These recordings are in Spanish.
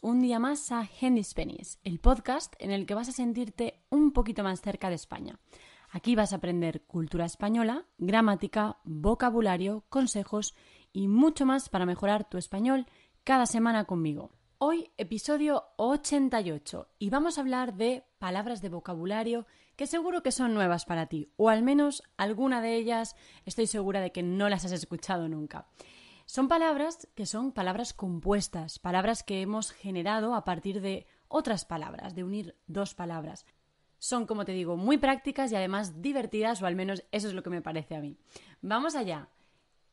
un día más a Hennis el podcast en el que vas a sentirte un poquito más cerca de España. Aquí vas a aprender cultura española, gramática, vocabulario, consejos y mucho más para mejorar tu español cada semana conmigo. Hoy episodio 88 y vamos a hablar de palabras de vocabulario que seguro que son nuevas para ti, o al menos alguna de ellas estoy segura de que no las has escuchado nunca. Son palabras que son palabras compuestas, palabras que hemos generado a partir de otras palabras, de unir dos palabras. Son, como te digo, muy prácticas y además divertidas, o al menos eso es lo que me parece a mí. Vamos allá.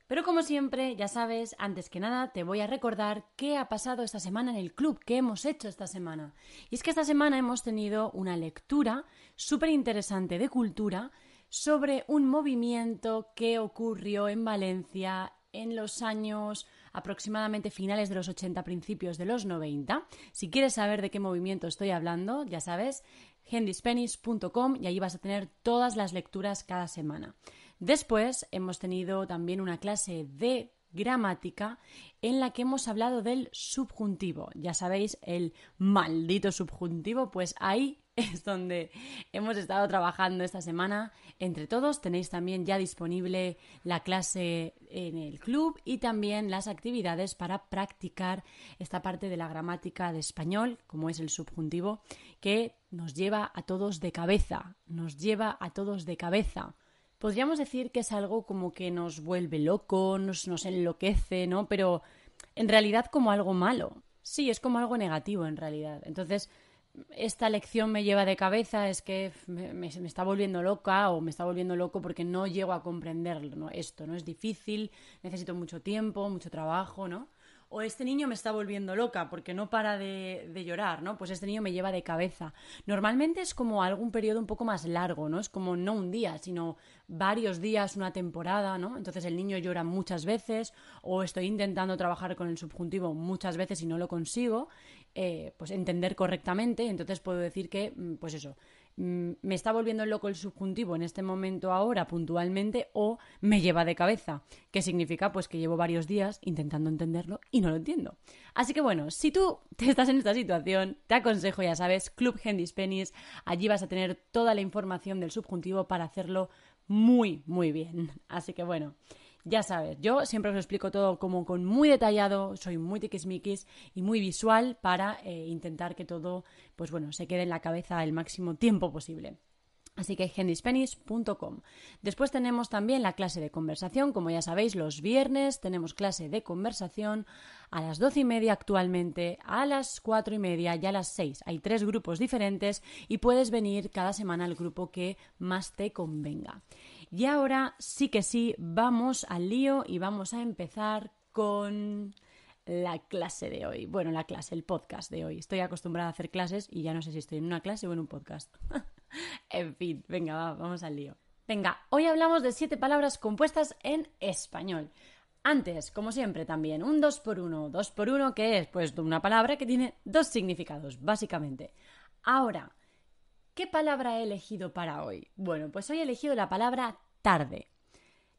Pero como siempre, ya sabes, antes que nada te voy a recordar qué ha pasado esta semana en el club, qué hemos hecho esta semana. Y es que esta semana hemos tenido una lectura súper interesante de cultura sobre un movimiento que ocurrió en Valencia en los años aproximadamente finales de los 80, principios de los 90. Si quieres saber de qué movimiento estoy hablando, ya sabes, hendispenis.com y ahí vas a tener todas las lecturas cada semana. Después hemos tenido también una clase de gramática en la que hemos hablado del subjuntivo. Ya sabéis, el maldito subjuntivo, pues ahí es donde hemos estado trabajando esta semana. Entre todos tenéis también ya disponible la clase en el club y también las actividades para practicar esta parte de la gramática de español, como es el subjuntivo, que nos lleva a todos de cabeza, nos lleva a todos de cabeza. Podríamos decir que es algo como que nos vuelve loco, nos, nos enloquece, ¿no? Pero en realidad como algo malo. Sí, es como algo negativo en realidad. Entonces, esta lección me lleva de cabeza, es que me, está volviendo loca o me está volviendo loco porque no llego a comprender ¿no? esto, ¿no? Es difícil, necesito mucho tiempo, mucho trabajo, ¿no? O este niño me está volviendo loca porque no para de, llorar, ¿no? Pues este niño me lleva de cabeza. Normalmente es como algún periodo un poco más largo, ¿no? Es como no un día, sino varios días, una temporada, ¿no? Entonces el niño llora muchas veces o estoy intentando trabajar con el subjuntivo muchas veces y no lo consigo eh, pues entender correctamente. Entonces puedo decir que, mm, pues eso, mm, me está volviendo loco el subjuntivo en este momento ahora puntualmente o me lleva de cabeza, que significa pues que llevo varios días intentando entenderlo y no lo entiendo. Así que bueno, si tú te estás en esta situación, te aconsejo, ya sabes, Club Gendis Penis, allí vas a tener toda la información del subjuntivo para hacerlo muy, muy bien. Así que bueno, ya sabes, yo siempre os explico todo como con muy detallado, soy muy tiquismiquis y muy visual para eh, intentar que todo, pues bueno, se quede en la cabeza el máximo tiempo posible. Así que genispenis.com. Después tenemos también la clase de conversación. Como ya sabéis, los viernes tenemos clase de conversación a las doce y media actualmente, a las cuatro y media y a las seis. Hay tres grupos diferentes y puedes venir cada semana al grupo que más te convenga. Y ahora sí que sí, vamos al lío y vamos a empezar con la clase de hoy. Bueno, la clase, el podcast de hoy. Estoy acostumbrada a hacer clases y ya no sé si estoy en una clase o en un podcast. en fin, venga, vamos al lío. Venga, hoy hablamos de siete palabras compuestas en español. Antes, como siempre, también un 2 por 1 2 por 1 que es pues una palabra que tiene dos significados, básicamente. Ahora, ¿Qué palabra he elegido para hoy? Bueno, pues hoy he elegido la palabra tarde.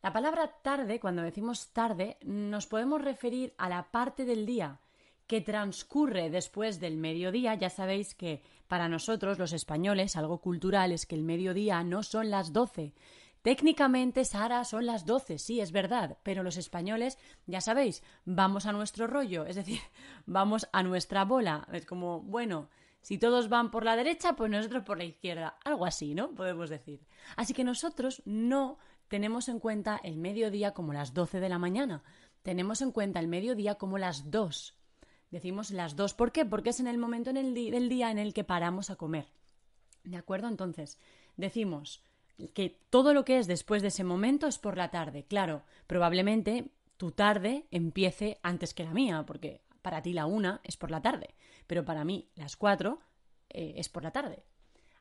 La palabra tarde, cuando decimos tarde, nos podemos referir a la parte del día que transcurre después del mediodía. Ya sabéis que para nosotros los españoles algo cultural es que el mediodía no son las doce. Técnicamente, Sara, son las doce, sí, es verdad, pero los españoles, ya sabéis, vamos a nuestro rollo, es decir, vamos a nuestra bola. Es como, bueno, si todos van por la derecha, pues nosotros por la izquierda. Algo así, ¿no? Podemos decir. Así que nosotros no tenemos en cuenta el mediodía como las 12 de la mañana. Tenemos en cuenta el mediodía como las 2. Decimos las 2. ¿Por qué? Porque es en el momento del día en el que paramos a comer. ¿De acuerdo? Entonces, decimos que todo lo que es después de ese momento es por la tarde. Claro, probablemente tu tarde empiece antes que la mía, porque para ti la una es por la tarde, pero para mí las cuatro eh, es por la tarde.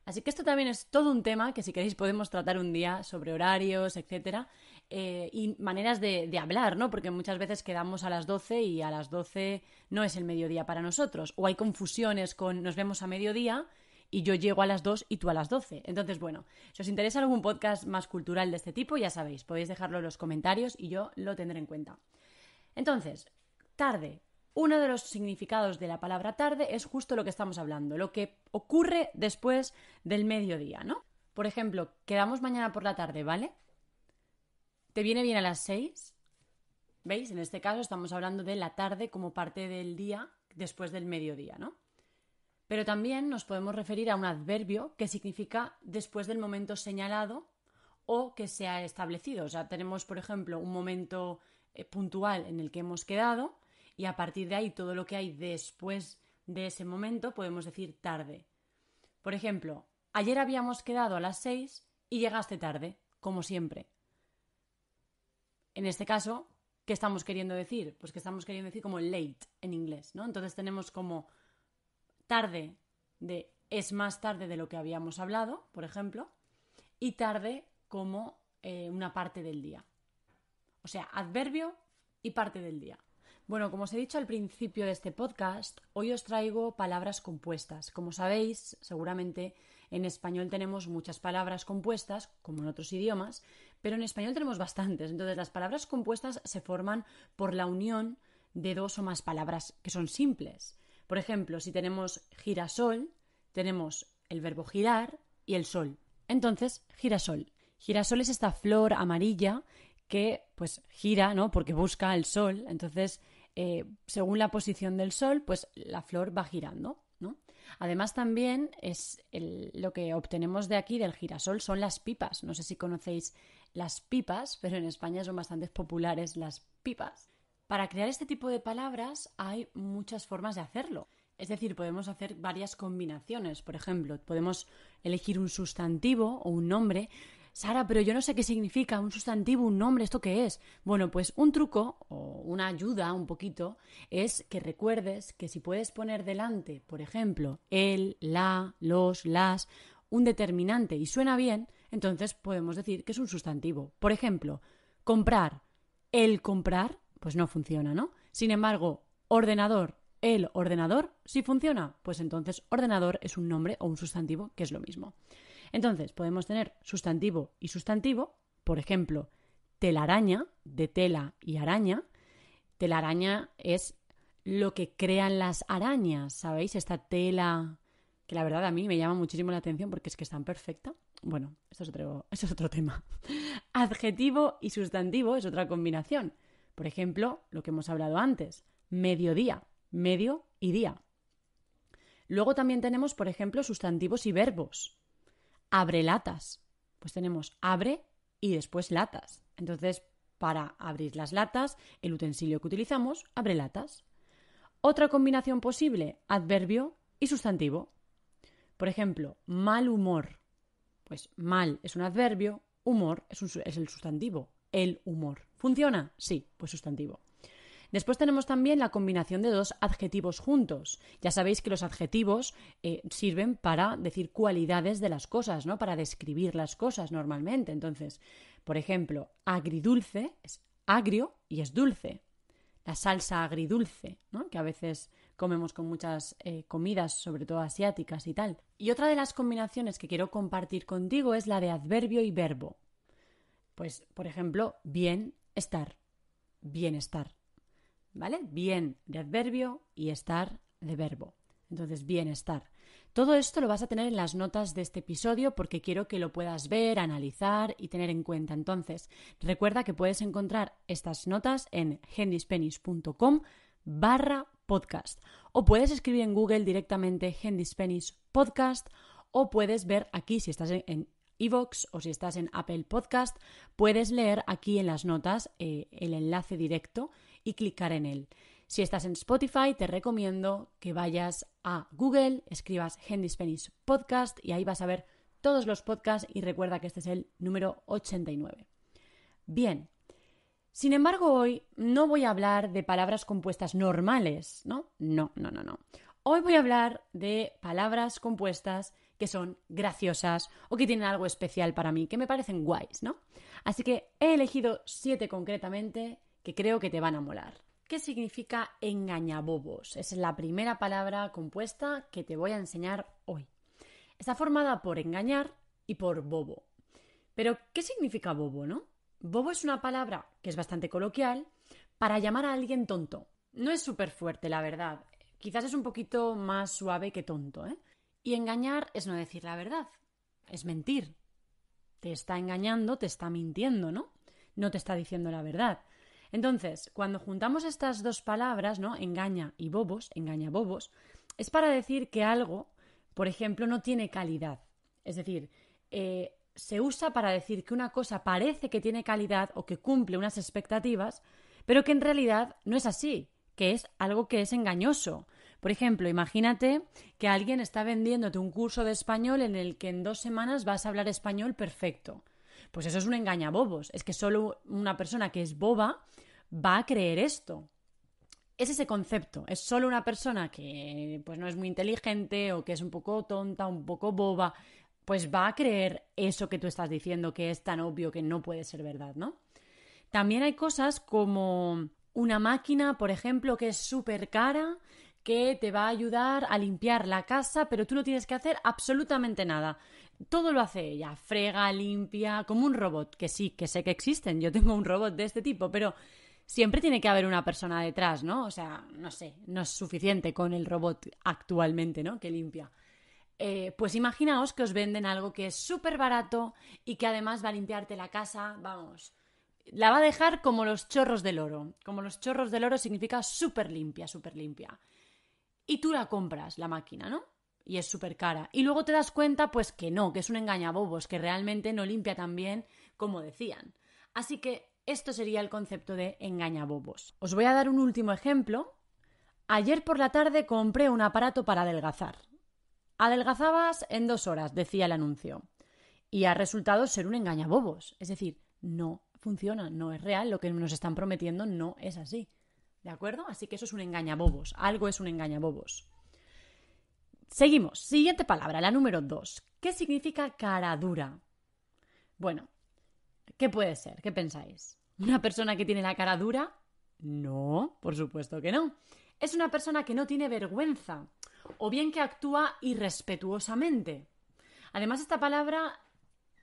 Así que esto también es todo un tema que si queréis podemos tratar un día sobre horarios, etcétera, eh, y maneras de, de, hablar, ¿no? Porque muchas veces quedamos a las 12 y a las 12 no es el mediodía para nosotros. O hay confusiones con nos vemos a mediodía y yo llego a las 2 y tú a las 12. Entonces, bueno, si os interesa algún podcast más cultural de este tipo, ya sabéis, podéis dejarlo en los comentarios y yo lo tendré en cuenta. Entonces, tarde, uno de los significados de la palabra tarde es justo lo que estamos hablando, lo que ocurre después del mediodía, ¿no? Por ejemplo, quedamos mañana por la tarde, ¿vale? ¿Te viene bien a las 6? ¿Veis? En este caso estamos hablando de la tarde como parte del día después del mediodía, ¿no? Pero también nos podemos referir a un adverbio que significa después del momento señalado o que se ha establecido. O sea, tenemos, por ejemplo, un momento eh, puntual en el que hemos quedado y a partir de ahí todo lo que hay después de ese momento podemos decir tarde. Por ejemplo, ayer habíamos quedado a las 6 y llegaste tarde, como siempre. En este caso, ¿qué estamos queriendo decir? Pues que estamos queriendo decir como late en inglés, ¿no? Entonces tenemos como tarde de es más tarde de lo que habíamos hablado, por ejemplo, y tarde como eh, una parte del día. O sea, adverbio y parte del día. Bueno, como os he dicho al principio de este podcast, hoy os traigo palabras compuestas. Como sabéis, seguramente en español tenemos muchas palabras compuestas, como en otros idiomas, pero en español tenemos bastantes. Entonces, las palabras compuestas se forman por la unión de dos o más palabras que son simples. Por ejemplo, si tenemos girasol, tenemos el verbo girar y el sol. Entonces, girasol. Girasol es esta flor amarilla que pues gira, ¿no? Porque busca el sol. Entonces, eh, según la posición del sol, pues la flor va girando, ¿no? Además, también es lo que obtenemos de aquí del girasol son las pipas. No sé si conocéis las pipas, pero en España son bastante populares las pipas. Para crear este tipo de palabras hay muchas formas de hacerlo. Es decir, podemos hacer varias combinaciones. Por ejemplo, podemos elegir un sustantivo o un nombre Sara, pero yo no sé qué significa, un sustantivo, un nombre, ¿esto qué es? Bueno, pues un truco o una ayuda un poquito es que recuerdes que si puedes poner delante, por ejemplo, el, la, los, las, un determinante y suena bien, entonces podemos decir que es un sustantivo. Por ejemplo, comprar, el comprar, pues no funciona, ¿no? Sin embargo, ordenador, el ordenador, si funciona, pues entonces ordenador es un nombre o un sustantivo que es lo mismo. Entonces, podemos tener sustantivo y sustantivo, por ejemplo, telaraña, de tela y araña. Telaraña es lo que crean las arañas, ¿sabéis? Esta tela que la verdad a mí me llama muchísimo la atención porque es que es tan perfecta. Bueno, eso es es otro tema. Adjetivo y sustantivo es otra combinación. Por ejemplo, lo que hemos hablado antes, mediodía, medio y día. Luego también tenemos, por ejemplo, sustantivos y verbos abre latas. Pues tenemos abre y después latas. Entonces, para abrir las latas, el utensilio que utilizamos abre latas. Otra combinación posible, adverbio y sustantivo. Por ejemplo, mal humor. Pues mal es un adverbio, humor es, el sustantivo, el humor. ¿Funciona? Sí, pues sustantivo. Después tenemos también la combinación de dos adjetivos juntos. Ya sabéis que los adjetivos eh, sirven para decir cualidades de las cosas, ¿no? Para describir las cosas normalmente. Entonces, por ejemplo, agridulce es agrio y es dulce. La salsa agridulce, Que a veces comemos con muchas eh, comidas, sobre todo asiáticas y tal. Y otra de las combinaciones que quiero compartir contigo es la de adverbio y verbo. Pues, por ejemplo, bien estar. Bienestar. ¿vale? Bien de adverbio y estar de verbo. Entonces, bienestar. Todo esto lo vas a tener en las notas de este episodio porque quiero que lo puedas ver, analizar y tener en cuenta. Entonces, recuerda que puedes encontrar estas notas en hendispenis.com barra podcast o puedes escribir en Google directamente hendispenis podcast o puedes ver aquí si estás en, iVoox o si estás en Apple Podcast, puedes leer aquí en las notas eh, el enlace directo y clicar en él. Si estás en Spotify, te recomiendo que vayas a Google, escribas Handy Spanish Podcast y ahí vas a ver todos los podcasts y recuerda que este es el número 89. Bien. Sin embargo, hoy no voy a hablar de palabras compuestas normales, ¿no? No, no, no, no. Hoy voy a hablar de palabras compuestas que son graciosas o que tienen algo especial para mí, que me parecen guays, ¿no? Así que he elegido siete concretamente que creo que te van a molar. ¿Qué significa engañabobos? Es la primera palabra compuesta que te voy a enseñar hoy. Está formada por engañar y por bobo. Pero, ¿qué significa bobo, no? Bobo es una palabra que es bastante coloquial para llamar a alguien tonto. No es súper fuerte, la verdad. Quizás es un poquito más suave que tonto, ¿eh? Y engañar es no decir la verdad, es mentir. Te está engañando, te está mintiendo, ¿no? No te está diciendo la verdad. Entonces, cuando juntamos estas dos palabras, ¿no? Engaña y bobos, engaña bobos, es para decir que algo, por ejemplo, no tiene calidad. Es decir, eh, se usa para decir que una cosa parece que tiene calidad o que cumple unas expectativas, pero que en realidad no es así, que es algo que es engañoso. Por ejemplo, imagínate que alguien está vendiéndote un curso de español en el que en dos semanas vas a hablar español perfecto. Pues eso es un engaña-bobos. Es que solo una persona que es boba va a creer esto. Es ese concepto, es solo una persona que pues no es muy inteligente o que es un poco tonta, un poco boba, pues va a creer eso que tú estás diciendo que es tan obvio que no puede ser verdad, ¿no? También hay cosas como una máquina, por ejemplo, que es súper cara, que te va a ayudar a limpiar la casa, pero tú no tienes que hacer absolutamente nada. Todo lo hace ella, frega, limpia, como un robot, que sí, que sé que existen, yo tengo un robot de este tipo, pero siempre tiene que haber una persona detrás, ¿no? O sea, no sé, no es suficiente con el robot actualmente, ¿no? Que limpia. Eh, pues imaginaos que os venden algo que es súper barato y que además va a limpiarte la casa, vamos, la va a dejar como los chorros del oro. Como los chorros del oro significa súper limpia, súper limpia. Y tú la compras, la máquina, ¿no? Y es súper cara. Y luego te das cuenta, pues que no, que es un engañabobos, que realmente no limpia tan bien como decían. Así que esto sería el concepto de engañabobos. Os voy a dar un último ejemplo. Ayer por la tarde compré un aparato para adelgazar. Adelgazabas en dos horas, decía el anuncio. Y ha resultado ser un engañabobos. Es decir, no funciona, no es real, lo que nos están prometiendo no es así. ¿De acuerdo? Así que eso es un engañabobos. Algo es un engañabobos. Seguimos. Siguiente palabra, la número dos. ¿Qué significa cara dura? Bueno, ¿Qué puede ser? ¿Qué pensáis? ¿Una persona que tiene la cara dura? No, por supuesto que no. Es una persona que no tiene vergüenza o bien que actúa irrespetuosamente. Además, esta palabra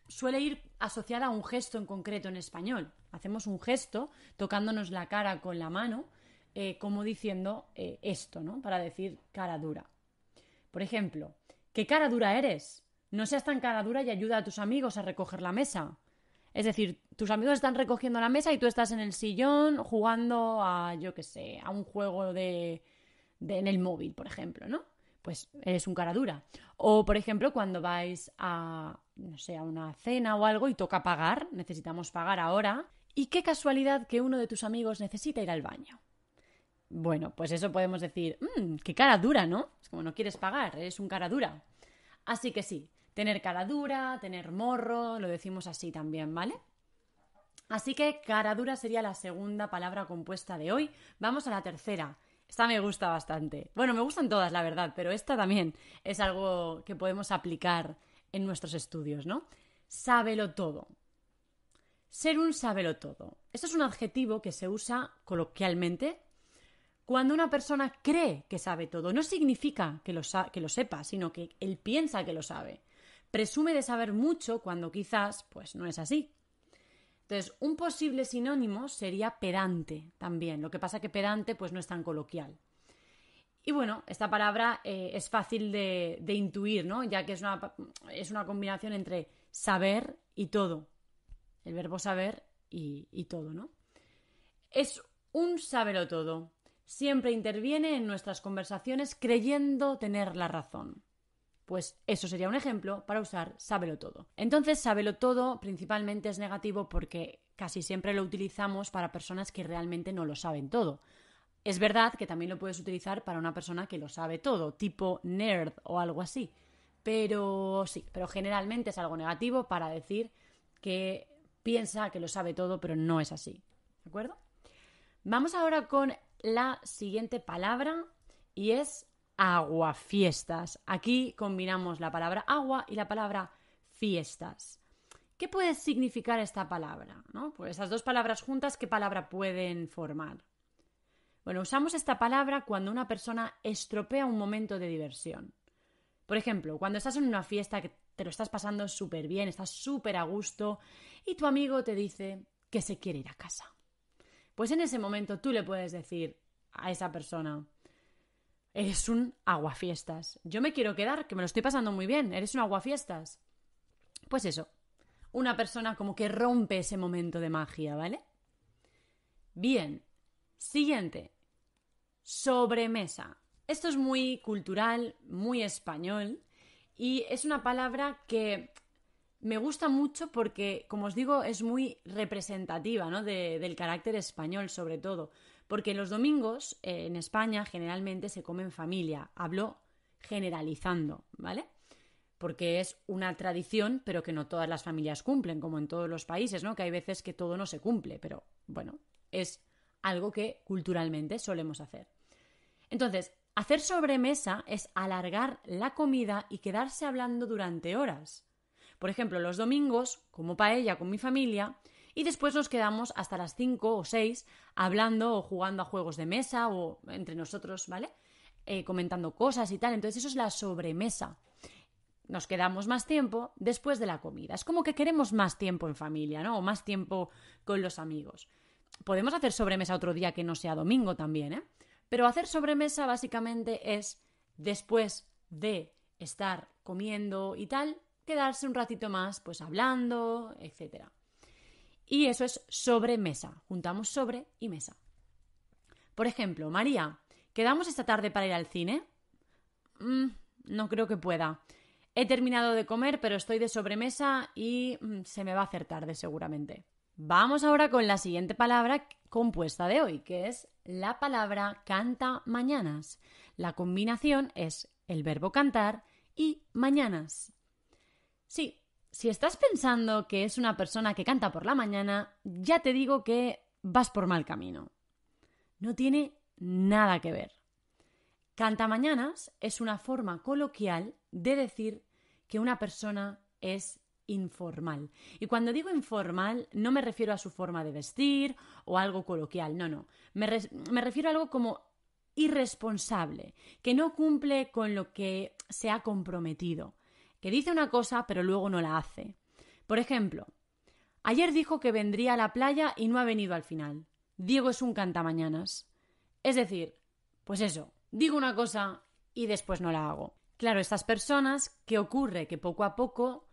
suele ir asociada a un gesto en concreto en español. Hacemos un gesto tocándonos la cara con la mano, eh, como diciendo eh, esto, ¿no? Para decir cara dura. Por ejemplo, ¿qué cara dura eres? No seas tan cara dura y ayuda a tus amigos a recoger la mesa. Es decir, tus amigos están recogiendo la mesa y tú estás en el sillón jugando a, yo qué sé, a un juego de, de, en el móvil, por ejemplo, ¿no? Pues eres un cara dura. O, por ejemplo, cuando vais a, no sé, a una cena o algo y toca pagar, necesitamos pagar ahora. Y qué casualidad que uno de tus amigos necesita ir al baño. Bueno, pues eso podemos decir, mm, qué cara dura, ¿no? Es como no quieres pagar, eres un cara dura. Así que sí, tener cara dura, tener morro, lo decimos así también, ¿vale? Así que cara dura sería la segunda palabra compuesta de hoy. Vamos a la tercera. Esta me gusta bastante. Bueno, me gustan todas, la verdad, pero esta también es algo que podemos aplicar en nuestros estudios, ¿no? Sábelo todo. Ser un sábelo todo. Esto es un adjetivo que se usa coloquialmente cuando una persona cree que sabe todo. No significa que lo sepa, sino que él piensa que lo sabe presume de saber mucho cuando quizás pues no es así. Entonces, un posible sinónimo sería pedante también. Lo que pasa que pedante pues no es tan coloquial. Y bueno, esta palabra eh, es fácil de, intuir, ¿no? Ya que es una, combinación entre saber y todo. El verbo saber y, todo, ¿no? Es un sábelo todo. Siempre interviene en nuestras conversaciones creyendo tener la razón. Pues eso sería un ejemplo para usar sábelo todo. Entonces, sábelo todo principalmente es negativo porque casi siempre lo utilizamos para personas que realmente no lo saben todo. Es verdad que también lo puedes utilizar para una persona que lo sabe todo, tipo nerd o algo así. Pero sí, pero generalmente es algo negativo para decir que piensa que lo sabe todo, pero no es así. ¿De acuerdo? Vamos ahora con la siguiente palabra y es Agua, fiestas. Aquí combinamos la palabra agua y la palabra fiestas. ¿Qué puede significar esta palabra? Pues esas dos palabras juntas, ¿qué palabra pueden formar? Bueno, usamos esta palabra cuando una persona estropea un momento de diversión. Por ejemplo, cuando estás en una fiesta que te lo estás pasando súper bien, estás súper a gusto y tu amigo te dice que se quiere ir a casa. Pues en ese momento tú le puedes decir a esa persona, Eres un aguafiestas. Yo me quiero quedar, que me lo estoy pasando muy bien. Eres un aguafiestas. Pues eso. Una persona como que rompe ese momento de magia, ¿vale? Bien. Siguiente. Sobremesa. Esto es muy cultural, muy español. Y es una palabra que me gusta mucho porque, como os digo, es muy representativa ¿no? del carácter español, sobre todo. Porque los domingos eh, en España generalmente se come en familia. Hablo generalizando, ¿vale? Porque es una tradición, pero que no todas las familias cumplen, como en todos los países, ¿no? Que hay veces que todo no se cumple, pero bueno, es algo que culturalmente solemos hacer. Entonces, hacer sobremesa es alargar la comida y quedarse hablando durante horas. Por ejemplo, los domingos, como paella con mi familia, y después nos quedamos hasta las 5 o 6 hablando o jugando a juegos de mesa o entre nosotros, ¿vale? Eh, comentando cosas y tal. Entonces eso es la sobremesa. Nos quedamos más tiempo después de la comida. Es como que queremos más tiempo en familia, ¿no? O más tiempo con los amigos. Podemos hacer sobremesa otro día que no sea domingo también, ¿eh? Pero hacer sobremesa básicamente es después de estar comiendo y tal, quedarse un ratito más pues hablando, etcétera. Y eso es sobre mesa. Juntamos sobre y mesa. Por ejemplo, María, ¿quedamos esta tarde para ir al cine? Mm, no creo que pueda. He terminado de comer, pero estoy de sobremesa y mm, se me va a hacer tarde seguramente. Vamos ahora con la siguiente palabra compuesta de hoy, que es la palabra canta mañanas. La combinación es el verbo cantar y mañanas. Sí, si estás pensando que es una persona que canta por la mañana, ya te digo que vas por mal camino. No tiene nada que ver. Canta mañanas es una forma coloquial de decir que una persona es informal. Y cuando digo informal, no me refiero a su forma de vestir o algo coloquial, no, no. me refiero a algo como irresponsable, que no cumple con lo que se ha comprometido, que dice una cosa pero luego no la hace. Por ejemplo, ayer dijo que vendría a la playa y no ha venido al final. Diego es un cantamañanas. Es decir, pues eso, digo una cosa y después no la hago. Claro, estas personas, ¿qué ocurre? Que poco a poco,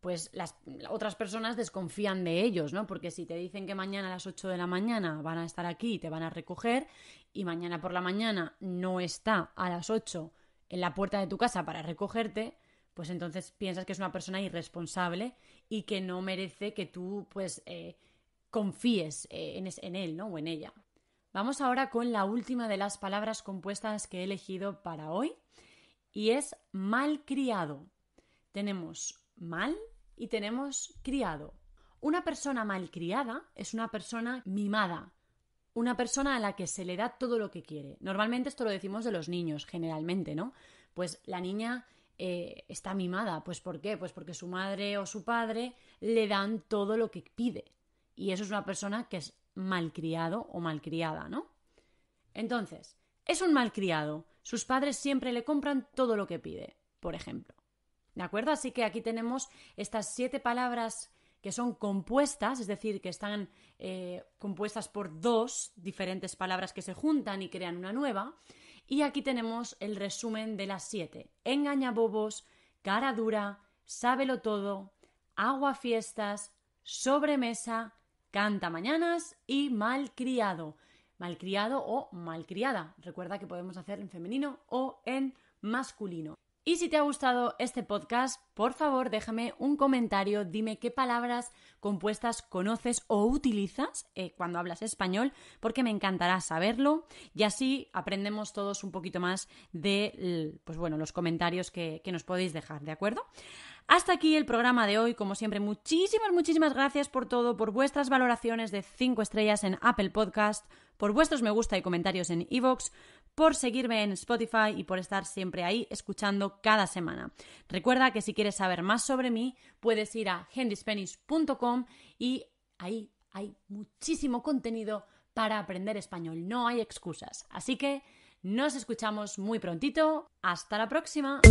pues las otras personas desconfían de ellos, ¿no? Porque si te dicen que mañana a las 8 de la mañana van a estar aquí y te van a recoger, y mañana por la mañana no está a las 8 en la puerta de tu casa para recogerte, pues entonces piensas que es una persona irresponsable y que no merece que tú pues eh, confíes eh, en, él ¿no? o en ella. Vamos ahora con la última de las palabras compuestas que he elegido para hoy y es malcriado. Tenemos mal y tenemos criado. Una persona malcriada es una persona mimada, una persona a la que se le da todo lo que quiere. Normalmente esto lo decimos de los niños, generalmente, ¿no? Pues la niña eh, está mimada. Pues ¿por qué? Pues porque su madre o su padre le dan todo lo que pide. Y eso es una persona que es malcriado o malcriada, ¿no? Entonces, es un malcriado. Sus padres siempre le compran todo lo que pide, por ejemplo. ¿De acuerdo? Así que aquí tenemos estas siete palabras que son compuestas, es decir, que están eh, compuestas por dos diferentes palabras que se juntan y crean una nueva. Y aquí tenemos el resumen de las siete. bobos, cara dura, sábelo todo, agua fiestas, sobremesa, canta mañanas y malcriado. Malcriado o malcriada. Recuerda que podemos hacer en femenino o en masculino. Y si te ha gustado este podcast, por favor déjame un comentario, dime qué palabras compuestas conoces o utilizas eh, cuando hablas español, porque me encantará saberlo y así aprendemos todos un poquito más de pues bueno, los comentarios que, nos podéis dejar, ¿de acuerdo? Hasta aquí el programa de hoy, como siempre, muchísimas, muchísimas gracias por todo, por vuestras valoraciones de 5 estrellas en Apple Podcast, por vuestros me gusta y comentarios en iVoox por seguirme en Spotify y por estar siempre ahí escuchando cada semana. Recuerda que si quieres saber más sobre mí, puedes ir a handyspanish.com y ahí hay muchísimo contenido para aprender español. No hay excusas. Así que nos escuchamos muy prontito. Hasta la próxima.